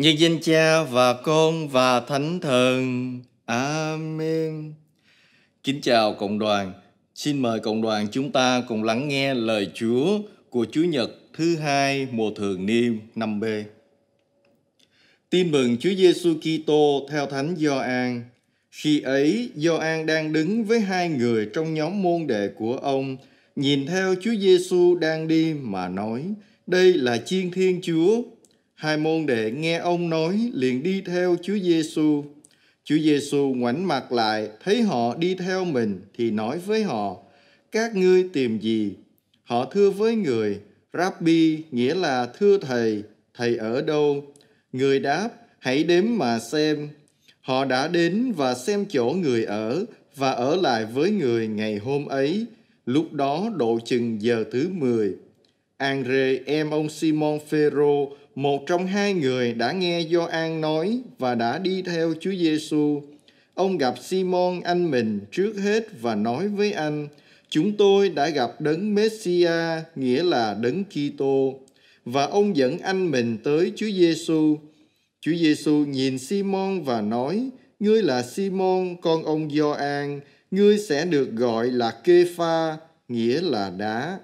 Nhân danh Cha và Con và Thánh Thần. Amen. Kính chào cộng đoàn. Xin mời cộng đoàn chúng ta cùng lắng nghe lời Chúa của Chúa Nhật thứ hai mùa thường niên năm b Tin mừng Chúa Giêsu Kitô theo Thánh Gioan. Khi ấy, Gioan đang đứng với hai người trong nhóm môn đệ của ông, nhìn theo Chúa Giêsu đang đi mà nói: Đây là chiên Thiên Chúa hai môn đệ nghe ông nói liền đi theo Chúa Giêsu. Chúa Giêsu ngoảnh mặt lại, thấy họ đi theo mình thì nói với họ: Các ngươi tìm gì? Họ thưa với người: Rabbi nghĩa là thưa thầy, thầy ở đâu? Người đáp: Hãy đếm mà xem. Họ đã đến và xem chỗ người ở và ở lại với người ngày hôm ấy. Lúc đó độ chừng giờ thứ 10. Andre em ông Simon Phêrô một trong hai người đã nghe do an nói và đã đi theo Chúa Giêsu. Ông gặp Simon anh mình trước hết và nói với anh: "Chúng tôi đã gặp đấng Messia, nghĩa là đấng Kitô." Và ông dẫn anh mình tới Chúa Giêsu. Chúa Giêsu nhìn Simon và nói: "Ngươi là Simon, con ông do an. ngươi sẽ được gọi là Kê-pha, nghĩa là đá."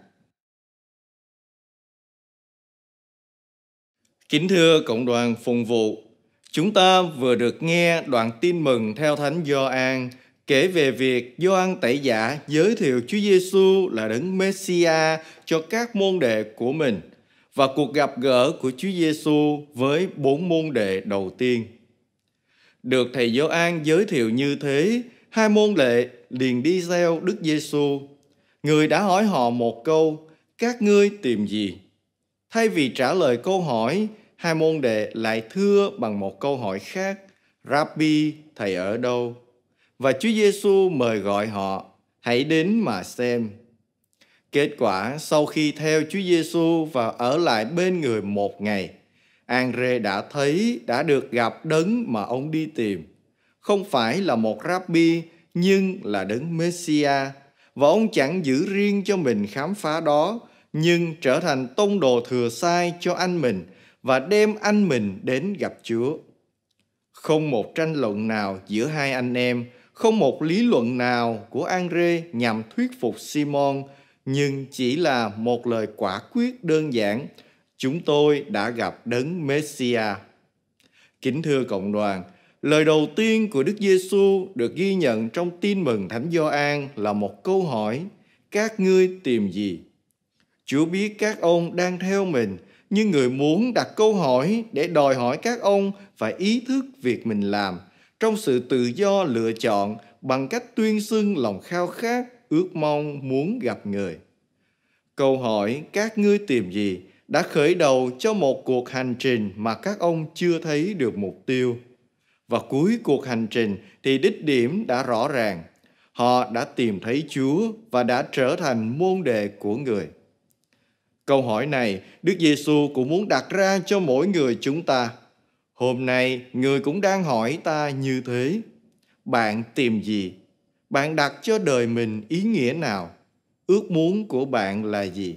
Kính thưa Cộng đoàn Phụng vụ, chúng ta vừa được nghe đoạn tin mừng theo Thánh Gioan kể về việc Gioan Tẩy Giả giới thiệu Chúa Giêsu là đấng Messia cho các môn đệ của mình và cuộc gặp gỡ của Chúa Giêsu với bốn môn đệ đầu tiên. Được thầy Gioan giới thiệu như thế, hai môn đệ liền đi theo Đức Giêsu. Người đã hỏi họ một câu: Các ngươi tìm gì? Thay vì trả lời câu hỏi, hai môn đệ lại thưa bằng một câu hỏi khác, Rabbi, thầy ở đâu? Và Chúa Giêsu mời gọi họ, hãy đến mà xem. Kết quả, sau khi theo Chúa Giêsu và ở lại bên người một ngày, Andre đã thấy, đã được gặp đấng mà ông đi tìm. Không phải là một rabbi, nhưng là đấng Messia. Và ông chẳng giữ riêng cho mình khám phá đó, nhưng trở thành tông đồ thừa sai cho anh mình và đem anh mình đến gặp Chúa. Không một tranh luận nào giữa hai anh em, không một lý luận nào của Andre nhằm thuyết phục Simon, nhưng chỉ là một lời quả quyết đơn giản. Chúng tôi đã gặp đấng Messia. Kính thưa cộng đoàn, lời đầu tiên của Đức Giêsu được ghi nhận trong Tin mừng Thánh Gioan là một câu hỏi: Các ngươi tìm gì? Chúa biết các ông đang theo mình, nhưng người muốn đặt câu hỏi để đòi hỏi các ông phải ý thức việc mình làm trong sự tự do lựa chọn bằng cách tuyên xưng lòng khao khát, ước mong muốn gặp người. Câu hỏi các ngươi tìm gì đã khởi đầu cho một cuộc hành trình mà các ông chưa thấy được mục tiêu. Và cuối cuộc hành trình thì đích điểm đã rõ ràng. Họ đã tìm thấy Chúa và đã trở thành môn đệ của người. Câu hỏi này Đức Giêsu cũng muốn đặt ra cho mỗi người chúng ta. Hôm nay người cũng đang hỏi ta như thế. Bạn tìm gì? Bạn đặt cho đời mình ý nghĩa nào? Ước muốn của bạn là gì?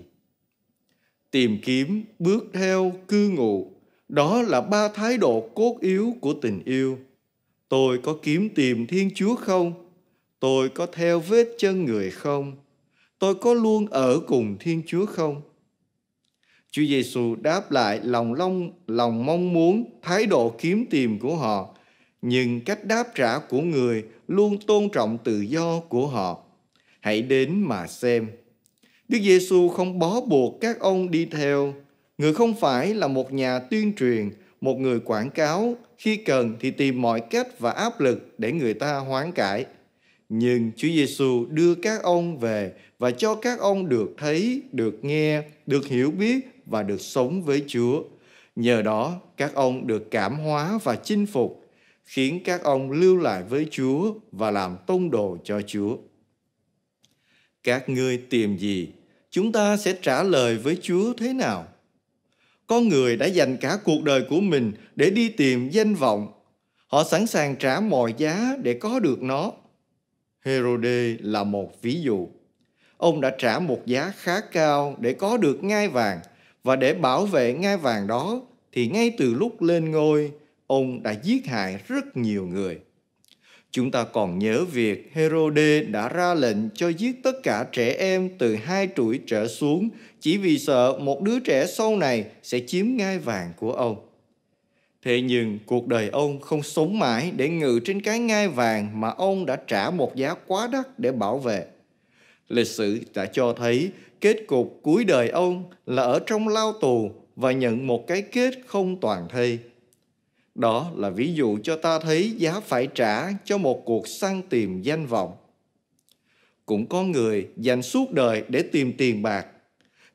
Tìm kiếm, bước theo, cư ngụ. Đó là ba thái độ cốt yếu của tình yêu. Tôi có kiếm tìm Thiên Chúa không? Tôi có theo vết chân người không? Tôi có luôn ở cùng Thiên Chúa không? Chúa Giêsu đáp lại lòng long, lòng mong muốn, thái độ kiếm tìm của họ, nhưng cách đáp trả của người luôn tôn trọng tự do của họ. Hãy đến mà xem. Đức Giêsu không bó buộc các ông đi theo. Người không phải là một nhà tuyên truyền, một người quảng cáo, khi cần thì tìm mọi cách và áp lực để người ta hoán cải. Nhưng Chúa Giêsu đưa các ông về và cho các ông được thấy, được nghe, được hiểu biết và được sống với Chúa. Nhờ đó, các ông được cảm hóa và chinh phục, khiến các ông lưu lại với Chúa và làm tông đồ cho Chúa. Các ngươi tìm gì? Chúng ta sẽ trả lời với Chúa thế nào? Có người đã dành cả cuộc đời của mình để đi tìm danh vọng. Họ sẵn sàng trả mọi giá để có được nó. Herode là một ví dụ. Ông đã trả một giá khá cao để có được ngai vàng – và để bảo vệ ngai vàng đó thì ngay từ lúc lên ngôi, ông đã giết hại rất nhiều người. Chúng ta còn nhớ việc Herod đã ra lệnh cho giết tất cả trẻ em từ hai tuổi trở xuống chỉ vì sợ một đứa trẻ sau này sẽ chiếm ngai vàng của ông. Thế nhưng cuộc đời ông không sống mãi để ngự trên cái ngai vàng mà ông đã trả một giá quá đắt để bảo vệ. Lịch sử đã cho thấy kết cục cuối đời ông là ở trong lao tù và nhận một cái kết không toàn thây. Đó là ví dụ cho ta thấy giá phải trả cho một cuộc săn tìm danh vọng. Cũng có người dành suốt đời để tìm tiền bạc.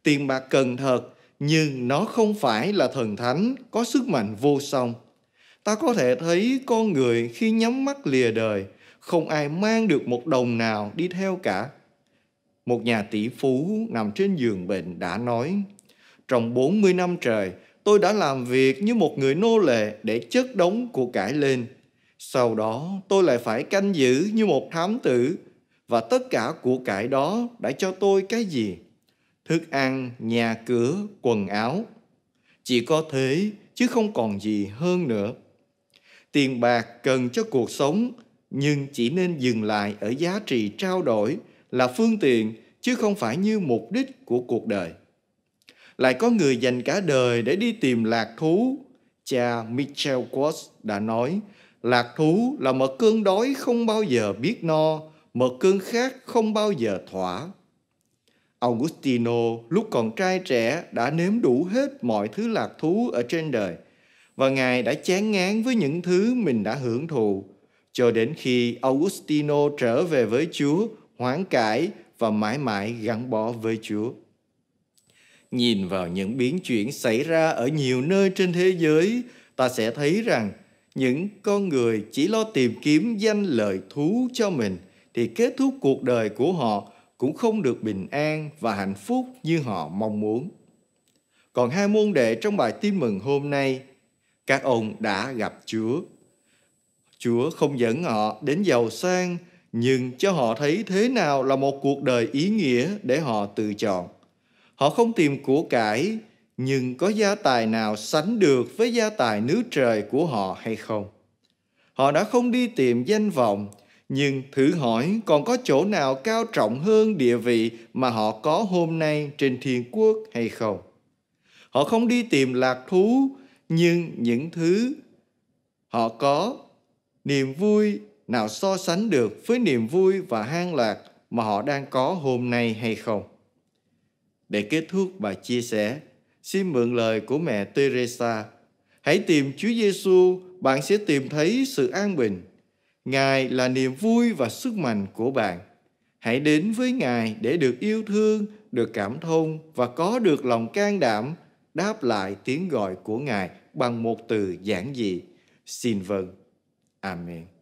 Tiền bạc cần thật, nhưng nó không phải là thần thánh có sức mạnh vô song. Ta có thể thấy con người khi nhắm mắt lìa đời, không ai mang được một đồng nào đi theo cả một nhà tỷ phú nằm trên giường bệnh đã nói Trong 40 năm trời, tôi đã làm việc như một người nô lệ để chất đống của cải lên. Sau đó tôi lại phải canh giữ như một thám tử và tất cả của cải đó đã cho tôi cái gì? Thức ăn, nhà cửa, quần áo. Chỉ có thế chứ không còn gì hơn nữa. Tiền bạc cần cho cuộc sống nhưng chỉ nên dừng lại ở giá trị trao đổi – là phương tiện chứ không phải như mục đích của cuộc đời. Lại có người dành cả đời để đi tìm lạc thú. Cha Michel Quartz đã nói, lạc thú là một cơn đói không bao giờ biết no, một cơn khát không bao giờ thỏa. Augustino lúc còn trai trẻ đã nếm đủ hết mọi thứ lạc thú ở trên đời và Ngài đã chán ngán với những thứ mình đã hưởng thụ. Cho đến khi Augustino trở về với Chúa, hoán cải và mãi mãi gắn bó với Chúa. Nhìn vào những biến chuyển xảy ra ở nhiều nơi trên thế giới, ta sẽ thấy rằng những con người chỉ lo tìm kiếm danh lợi thú cho mình thì kết thúc cuộc đời của họ cũng không được bình an và hạnh phúc như họ mong muốn. Còn hai môn đệ trong bài tin mừng hôm nay, các ông đã gặp Chúa. Chúa không dẫn họ đến giàu sang nhưng cho họ thấy thế nào là một cuộc đời ý nghĩa để họ tự chọn. Họ không tìm của cải, nhưng có gia tài nào sánh được với gia tài nước trời của họ hay không? Họ đã không đi tìm danh vọng, nhưng thử hỏi còn có chỗ nào cao trọng hơn địa vị mà họ có hôm nay trên thiên quốc hay không? Họ không đi tìm lạc thú, nhưng những thứ họ có, niềm vui, nào so sánh được với niềm vui và hang lạc mà họ đang có hôm nay hay không. Để kết thúc bài chia sẻ, xin mượn lời của mẹ Teresa, hãy tìm Chúa Giêsu, bạn sẽ tìm thấy sự an bình. Ngài là niềm vui và sức mạnh của bạn. Hãy đến với Ngài để được yêu thương, được cảm thông và có được lòng can đảm đáp lại tiếng gọi của Ngài bằng một từ giản dị. Xin vâng. Amen.